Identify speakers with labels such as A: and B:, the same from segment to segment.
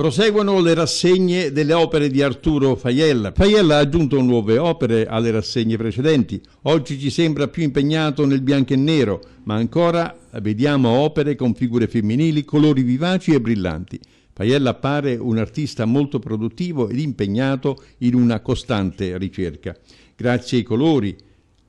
A: Proseguono le rassegne delle opere di Arturo Faiella. Faiella ha aggiunto nuove opere alle rassegne precedenti. Oggi ci sembra più impegnato nel bianco e nero, ma ancora vediamo opere con figure femminili, colori vivaci e brillanti. Faiella appare un artista molto produttivo ed impegnato in una costante ricerca. Grazie ai colori,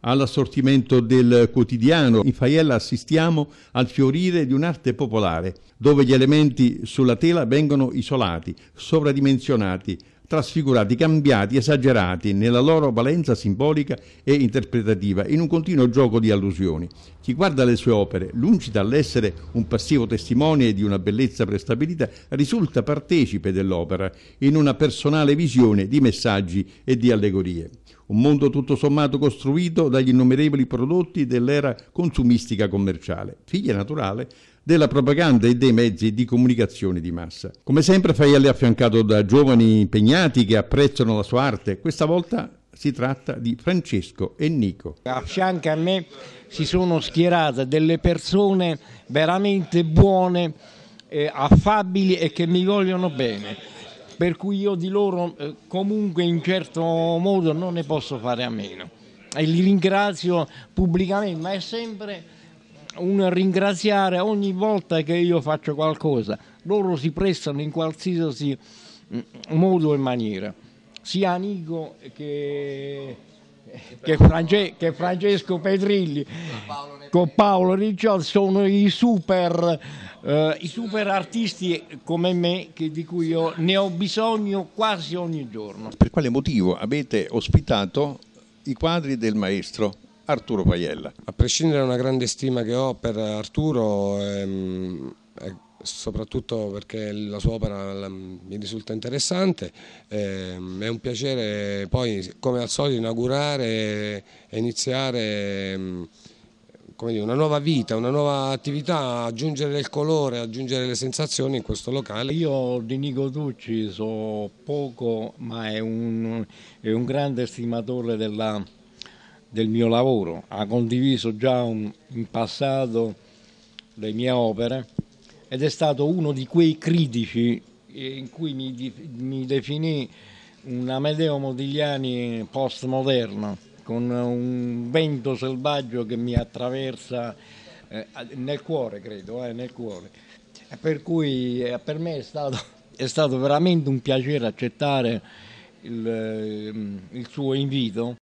A: all'assortimento del quotidiano. In Faiella assistiamo al fiorire di un'arte popolare, dove gli elementi sulla tela vengono isolati, sovradimensionati, trasfigurati, cambiati, esagerati nella loro valenza simbolica e interpretativa, in un continuo gioco di allusioni. Chi guarda le sue opere, lungi dall'essere un passivo testimone di una bellezza prestabilita, risulta partecipe dell'opera in una personale visione di messaggi e di allegorie un mondo tutto sommato costruito dagli innumerevoli prodotti dell'era consumistica commerciale, figlia naturale della propaganda e dei mezzi di comunicazione di massa. Come sempre Faielli è affiancato da giovani impegnati che apprezzano la sua arte, questa
B: volta si tratta di Francesco e Nico. A fianco a me si sono schierate delle persone veramente buone, eh, affabili e che mi vogliono bene per cui io di loro eh, comunque in certo modo non ne posso fare a meno e li ringrazio pubblicamente, ma è sempre un ringraziare ogni volta che io faccio qualcosa, loro si prestano in qualsiasi mm, modo e maniera, sia amico che che, Frange, che Francesco Petrilli con Paolo Ricciol sono i super, eh, i super artisti come me che, di cui io ne ho bisogno quasi ogni giorno. Per
A: quale motivo avete
C: ospitato i quadri del maestro? Arturo Paiella. A prescindere da una grande stima che ho per Arturo, ehm, soprattutto perché la sua opera mi risulta interessante, ehm, è un piacere poi come al solito inaugurare e iniziare ehm, dire, una nuova vita, una nuova attività, aggiungere il colore, aggiungere le sensazioni in questo locale. Io di Nico Tucci so poco ma è un, è un
B: grande stimatore della, del mio lavoro, ha condiviso già un, in passato le mie opere ed è stato uno di quei critici eh, in cui mi, mi definì un Amedeo Modigliani postmoderno, con un vento selvaggio che mi attraversa eh, nel cuore, credo, eh, nel cuore. Per cui eh, per me è stato, è stato, veramente un piacere accettare il, ehm, il suo invito